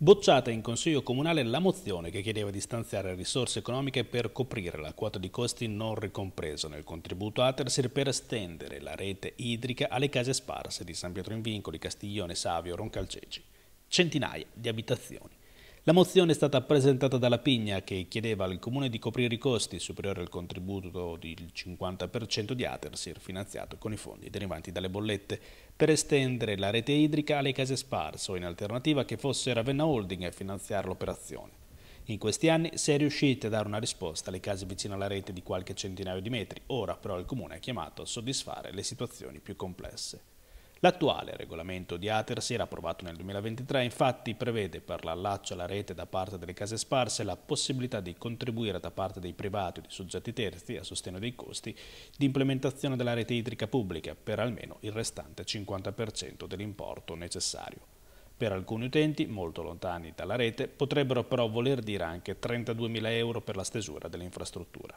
Bocciata in Consiglio Comunale la mozione che chiedeva di stanziare risorse economiche per coprire la quota di costi non ricompresa nel contributo Atersir per estendere la rete idrica alle case sparse di San Pietro in Vincoli, Castiglione, Savio, Roncalceci. Centinaia di abitazioni. La mozione è stata presentata dalla Pigna che chiedeva al Comune di coprire i costi superiori al contributo del 50% di Atersir finanziato con i fondi derivanti dalle bollette per estendere la rete idrica alle case sparse o in alternativa che fosse Ravenna Holding a finanziare l'operazione. In questi anni si è riusciti a dare una risposta alle case vicine alla rete di qualche centinaio di metri, ora però il Comune è chiamato a soddisfare le situazioni più complesse. L'attuale regolamento di Atersi, approvato nel 2023, infatti prevede per l'allaccio alla rete da parte delle case sparse la possibilità di contribuire da parte dei privati o di soggetti terzi a sostegno dei costi di implementazione della rete idrica pubblica per almeno il restante 50% dell'importo necessario. Per alcuni utenti, molto lontani dalla rete, potrebbero però voler dire anche 32.000 euro per la stesura dell'infrastruttura.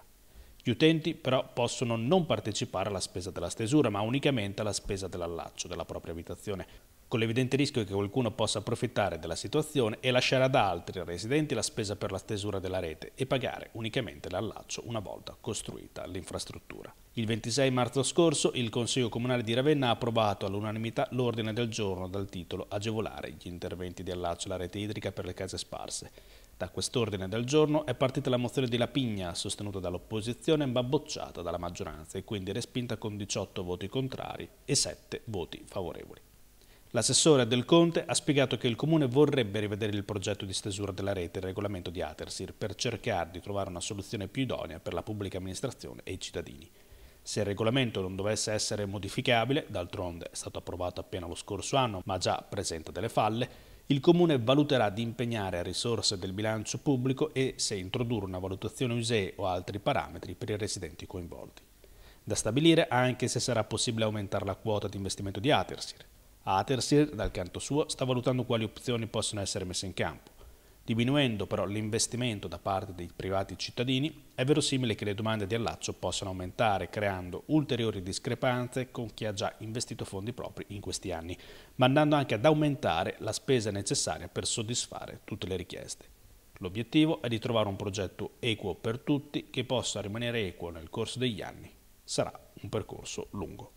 Gli utenti però possono non partecipare alla spesa della stesura, ma unicamente alla spesa dell'allaccio della propria abitazione, con l'evidente rischio che qualcuno possa approfittare della situazione e lasciare ad altri residenti la spesa per la stesura della rete e pagare unicamente l'allaccio una volta costruita l'infrastruttura. Il 26 marzo scorso il Consiglio Comunale di Ravenna ha approvato all'unanimità l'ordine del giorno dal titolo Agevolare gli interventi di allaccio alla rete idrica per le case sparse da quest'ordine del giorno è partita la mozione di La Pigna, sostenuta dall'opposizione ma bocciata dalla maggioranza e quindi respinta con 18 voti contrari e 7 voti favorevoli. L'assessore Del Conte ha spiegato che il Comune vorrebbe rivedere il progetto di stesura della rete e il regolamento di Atersir per cercare di trovare una soluzione più idonea per la pubblica amministrazione e i cittadini. Se il regolamento non dovesse essere modificabile, d'altronde è stato approvato appena lo scorso anno ma già presenta delle falle, il Comune valuterà di impegnare risorse del bilancio pubblico e se introdurre una valutazione USE o altri parametri per i residenti coinvolti. Da stabilire anche se sarà possibile aumentare la quota di investimento di Atersir. Atersir, dal canto suo, sta valutando quali opzioni possono essere messe in campo Diminuendo però l'investimento da parte dei privati cittadini, è verosimile che le domande di allaccio possano aumentare, creando ulteriori discrepanze con chi ha già investito fondi propri in questi anni, ma andando anche ad aumentare la spesa necessaria per soddisfare tutte le richieste. L'obiettivo è di trovare un progetto equo per tutti che possa rimanere equo nel corso degli anni. Sarà un percorso lungo.